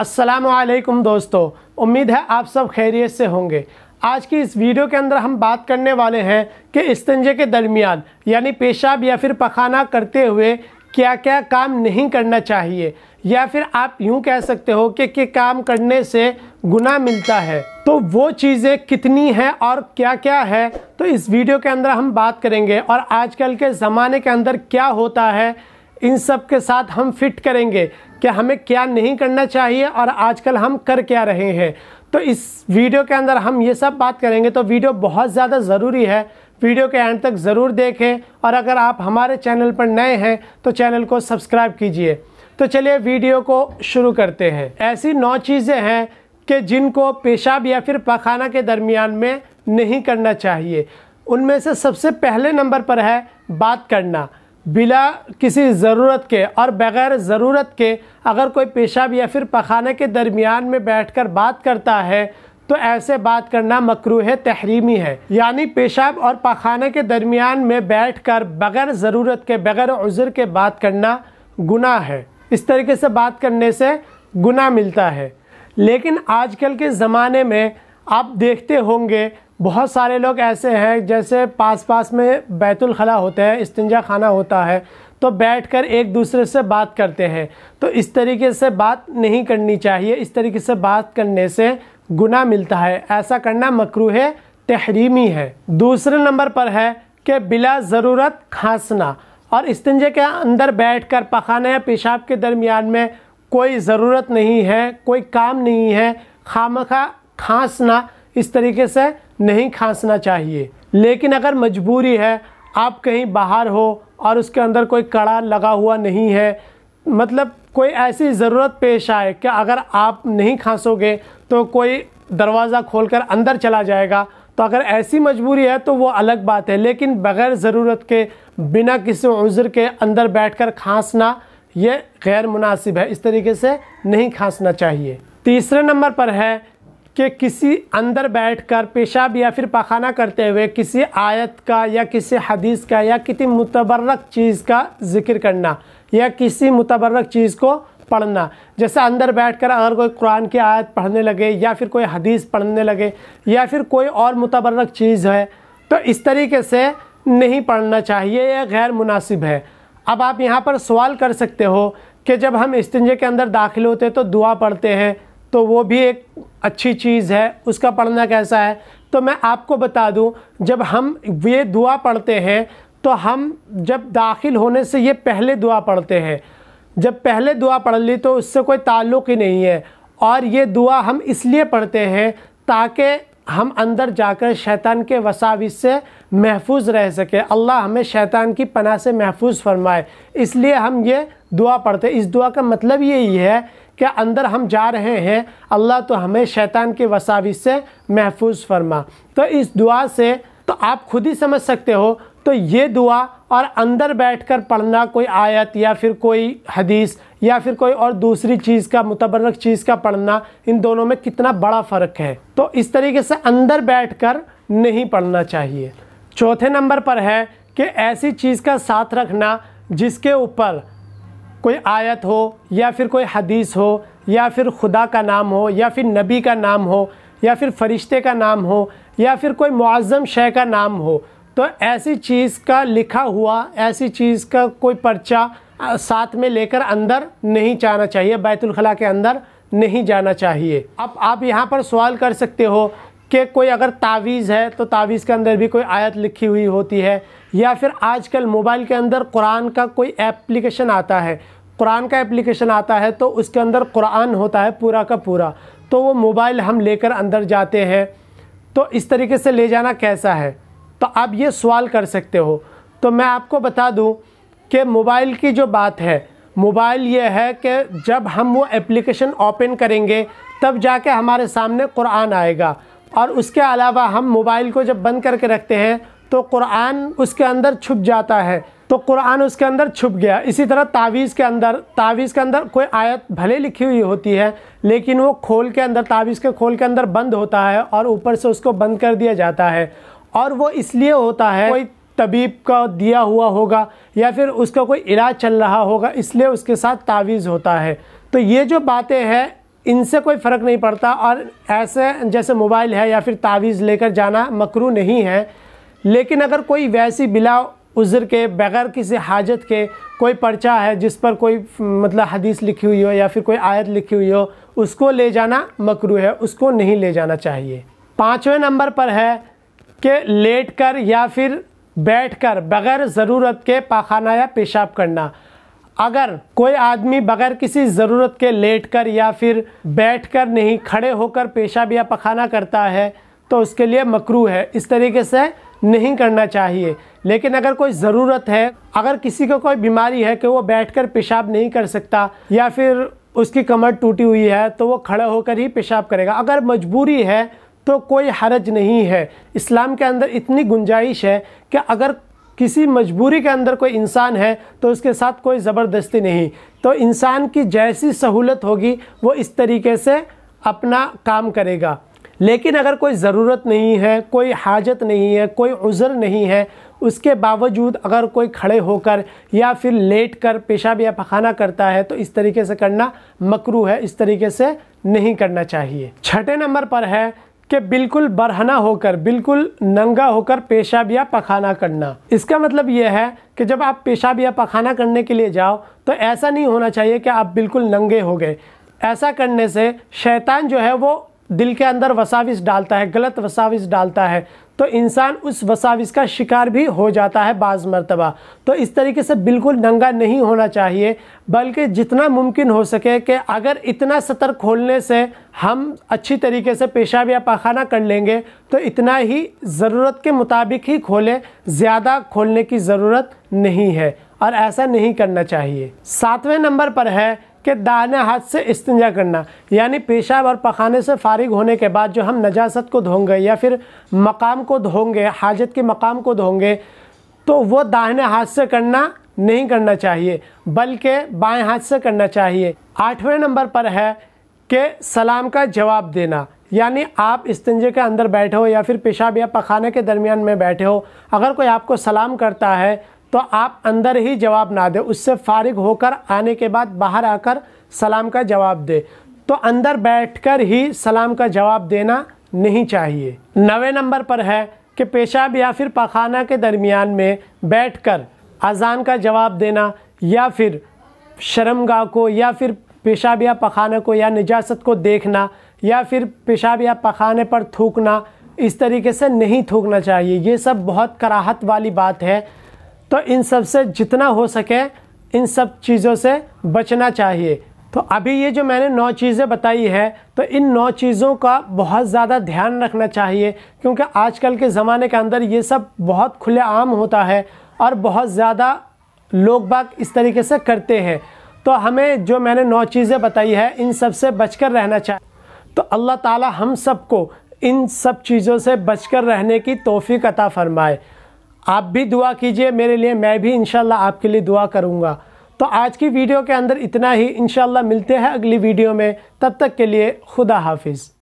असलकम दोस्तों उम्मीद है आप सब खैरियत से होंगे आज की इस वीडियो के अंदर हम बात करने वाले हैं कि इस्तंजे के दरमियान यानी पेशाब या फिर पखाना करते हुए क्या क्या काम नहीं करना चाहिए या फिर आप यूं कह सकते हो कि, क्या काम करने से गुना मिलता है तो वो चीज़ें कितनी हैं और क्या क्या है तो इस वीडियो के अंदर हम बात करेंगे और आजकल के ज़माने के अंदर क्या होता है इन सब के साथ हम फिट करेंगे कि हमें क्या नहीं करना चाहिए और आजकल हम कर क्या रहे हैं तो इस वीडियो के अंदर हम ये सब बात करेंगे तो वीडियो बहुत ज़्यादा ज़रूरी है वीडियो के एंड तक ज़रूर देखें और अगर आप हमारे चैनल पर नए हैं तो चैनल को सब्सक्राइब कीजिए तो चलिए वीडियो को शुरू करते हैं ऐसी नौ चीज़ें हैं कि जिनको पेशाब या फिर पखाना के दरमियान में नहीं करना चाहिए उनमें से सबसे पहले नंबर पर है बात करना बिला किसी ज़रूरत के और बग़ैर ज़रूरत के अगर कोई पेशाब या फिर पखाने के दरमियान में बैठकर बात करता है तो ऐसे बात करना मकरू है तहरीमी है यानी पेशाब और पखाने के दरमियान में बैठ कर बग़ैर ज़रूरत के बग़ैर उज़र के बात करना गुनाह है इस तरीके से बात करने से गुनाह मिलता है लेकिन आजकल के ज़माने में आप देखते होंगे बहुत सारे लोग ऐसे हैं जैसे पास पास में बैतुलखला होते हैं इस्तंजा खाना होता है तो बैठकर एक दूसरे से बात करते हैं तो इस तरीके से बात नहीं करनी चाहिए इस तरीके से बात करने से गुना मिलता है ऐसा करना है तहरीमी है दूसरे नंबर पर है कि बिला ज़रूरत खांसना और इस्तंजे के अंदर बैठकर पखाना या पेशाब के दरमियान में कोई ज़रूरत नहीं है कोई काम नहीं है खामखा खांसना इस तरीके से नहीं खांसना चाहिए लेकिन अगर मजबूरी है आप कहीं बाहर हो और उसके अंदर कोई कड़ा लगा हुआ नहीं है मतलब कोई ऐसी ज़रूरत पेश आए कि अगर आप नहीं खांसोगे तो कोई दरवाज़ा खोलकर अंदर चला जाएगा तो अगर ऐसी मजबूरी है तो वो अलग बात है लेकिन बग़ैर ज़रूरत के बिना किसी उज़र के अंदर बैठकर खांसना ये गैर मुनासिब है इस तरीके से नहीं खांसना चाहिए तीसरे नंबर पर है कि किसी अंदर बैठकर पेशाब या फिर पखाना करते हुए किसी आयत का या किसी हदीस का या किसी मुतबरक चीज़ का जिक्र करना या किसी मुतबरक चीज़ को पढ़ना जैसे अंदर बैठकर अगर कोई कुरान की आयत पढ़ने लगे या फिर कोई हदीस पढ़ने लगे या फिर कोई और मुतबरक चीज़ है तो इस तरीके से नहीं पढ़ना चाहिए यह गैर मुनासिब है अब आप यहाँ पर सवाल कर सकते हो कि जब हम इस्तिंजे के अंदर दाखिल होते हैं तो दुआ पढ़ते हैं तो वो भी एक अच्छी चीज़ है उसका पढ़ना कैसा है तो मैं आपको बता दूं जब हम ये दुआ पढ़ते हैं तो हम जब दाखिल होने से ये पहले दुआ पढ़ते हैं जब पहले दुआ पढ़ ली तो उससे कोई ताल्लुक़ ही नहीं है और ये दुआ हम इसलिए पढ़ते हैं ताकि हम अंदर जाकर शैतान के वसाविस से महफूज रह सके अल्लाह हमें शैतान की पनाह से महफूज फरमाए इसलिए हम ये दुआ पढ़ते इस दुआ का मतलब यही है के अंदर हम जा रहे हैं अल्लाह तो हमें शैतान के वसावि से महफूज फरमा तो इस दुआ से तो आप खुद ही समझ सकते हो तो ये दुआ और अंदर बैठकर पढ़ना कोई आयत या फिर कोई हदीस या फिर कोई और दूसरी चीज़ का मुतबरक चीज़ का पढ़ना इन दोनों में कितना बड़ा फ़र्क है तो इस तरीके से अंदर बैठकर नहीं पढ़ना चाहिए चौथे नंबर पर है कि ऐसी चीज़ का साथ रखना जिसके ऊपर कोई आयत हो या फिर कोई हदीस हो या फिर खुदा का नाम हो या फिर नबी का नाम हो या फिर फरिश्ते का नाम हो या फिर कोई मुआज़म शय का नाम हो तो ऐसी चीज़ का लिखा हुआ ऐसी चीज़ का कोई पर्चा साथ में लेकर अंदर नहीं जाना चाहिए बैतुलखला के अंदर नहीं जाना चाहिए अब आप यहाँ पर सवाल कर सकते हो कि कोई अगर तावीज़ है तो तावीज़ के अंदर भी कोई आयत लिखी हुई होती है या फिर आजकल मोबाइल के अंदर कुरान का कोई एप्लीकेशन आता है कुरान का एप्लीकेशन आता है तो उसके अंदर कुरान होता है पूरा का पूरा तो वो मोबाइल हम लेकर अंदर जाते हैं तो इस तरीके से ले जाना कैसा है तो आप ये सवाल कर सकते हो तो मैं आपको बता दूं कि मोबाइल की जो बात है मोबाइल ये है कि जब हम वो एप्लीकेशन ओपन करेंगे तब जाके हमारे सामने कुरान आएगा और उसके अलावा हम मोबाइल को जब बंद करके रखते हैं तो कुरान उसके अंदर छुप जाता है तो कुरान उसके अंदर छुप गया इसी तरह तावीज़ के अंदर तावीज़ के अंदर कोई आयत भले लिखी हुई होती है लेकिन वो खोल के अंदर तावीज़ के खोल के अंदर बंद होता है और ऊपर से उसको बंद कर दिया जाता है और वो इसलिए होता है कोई तबीब का दिया हुआ होगा या फिर उसका कोई इलाज चल रहा होगा इसलिए उसके साथ तावीज़ होता है तो ये जो बातें हैं इनसे कोई फ़र्क नहीं पड़ता और ऐसे जैसे मोबाइल है या फिर तावीज़ लेकर जाना मकरू नहीं है लेकिन अगर कोई वैसी बिला उज़र के बगैर किसी हाजत के कोई पर्चा है जिस पर कोई मतलब हदीस लिखी हुई हो या फिर कोई आयत लिखी हुई हो उसको ले जाना मकरू है उसको नहीं ले जाना चाहिए पाँचवें नंबर पर है कि लेट कर या फिर बैठ कर बग़ैर ज़रूरत के पाखाना या पेशाब करना अगर कोई आदमी बगैर किसी ज़रूरत के लेटकर या फिर बैठकर नहीं खड़े होकर पेशाब या पखाना करता है तो उसके लिए मकरू है इस तरीके से नहीं करना चाहिए लेकिन अगर कोई ज़रूरत है अगर किसी को कोई बीमारी है कि वो बैठकर पेशाब नहीं कर सकता या फिर उसकी कमर टूटी हुई है तो वो खड़ा होकर ही पेशाब करेगा अगर मजबूरी है तो कोई हरज नहीं है इस्लाम के अंदर इतनी गुंजाइश है कि अगर किसी मजबूरी के अंदर कोई इंसान है तो उसके साथ कोई ज़बरदस्ती नहीं तो इंसान की जैसी सहूलत होगी वो इस तरीके से अपना काम करेगा लेकिन अगर कोई ज़रूरत नहीं है कोई हाजत नहीं है कोई उज़र नहीं है उसके बावजूद अगर कोई खड़े होकर या फिर लेट कर पेशाब या पखाना करता है तो इस तरीके से करना मकरू है इस तरीके से नहीं करना चाहिए छठे नंबर पर है कि बिल्कुल बरहना होकर बिल्कुल नंगा होकर पेशाब या पखाना करना इसका मतलब यह है कि जब आप पेशाब या पखाना करने के लिए जाओ तो ऐसा नहीं होना चाहिए कि आप बिल्कुल नंगे हो गए ऐसा करने से शैतान जो है वो दिल के अंदर वसाविस डालता है गलत वसाविस डालता है तो इंसान उस वसाविस का शिकार भी हो जाता है बाज़ मरतबा तो इस तरीके से बिल्कुल नंगा नहीं होना चाहिए बल्कि जितना मुमकिन हो सके कि अगर इतना सतर खोलने से हम अच्छी तरीके से पेशाब या पाखाना कर लेंगे तो इतना ही ज़रूरत के मुताबिक ही खोलें ज़्यादा खोलने की ज़रूरत नहीं है और ऐसा नहीं करना चाहिए सातवें नंबर पर है कि दाने हाथ से इस्तंजा करना यानी पेशाब और पखाने से फारिग होने के बाद जो हम नजासत को धोंगे या फिर मकाम को धोंगे हाजत के मकाम को धोंगे तो वो दाहिने हाथ से करना नहीं करना चाहिए बल्कि बाएं हाथ से करना चाहिए आठवें नंबर पर है कि सलाम का जवाब देना यानी आप इस्तंजे के अंदर बैठे हो या फिर पेशाब या पखाने के दरमियान में बैठे हो अगर कोई आपको सलाम करता है तो आप अंदर ही जवाब ना दें उससे फारिग होकर आने के बाद बाहर आकर सलाम का जवाब दे तो अंदर बैठकर ही सलाम का जवाब देना नहीं चाहिए नवे नंबर पर है कि पेशाब या फिर पखाना के दरमियान में बैठकर अजान का जवाब देना या फिर शर्मगाह को या फिर पेशाब या पखाना को या निजासत को देखना या फिर पेशाब या पखाने पर थूकना इस तरीके से नहीं थूकना चाहिए ये सब बहुत कराहत वाली बात है तो इन सब से जितना हो सके इन सब चीज़ों से बचना चाहिए तो अभी ये जो मैंने नौ चीज़ें बताई है तो इन नौ चीज़ों का बहुत ज़्यादा ध्यान रखना चाहिए क्योंकि आजकल के ज़माने के अंदर ये सब बहुत खुलेआम होता है और बहुत ज़्यादा लोग बाग इस तरीके से करते हैं तो हमें जो मैंने नौ चीज़ें बताई है इन सब से कर रहना चाहिए तो अल्लाह ताला हम सबको इन सब चीज़ों से बचकर रहने की तोहफ़ी अता फ़रमाए आप भी दुआ कीजिए मेरे लिए मैं भी इन आपके लिए दुआ करूँगा तो आज की वीडियो के अंदर इतना ही इन मिलते हैं अगली वीडियो में तब तक के लिए खुदा हाफिज़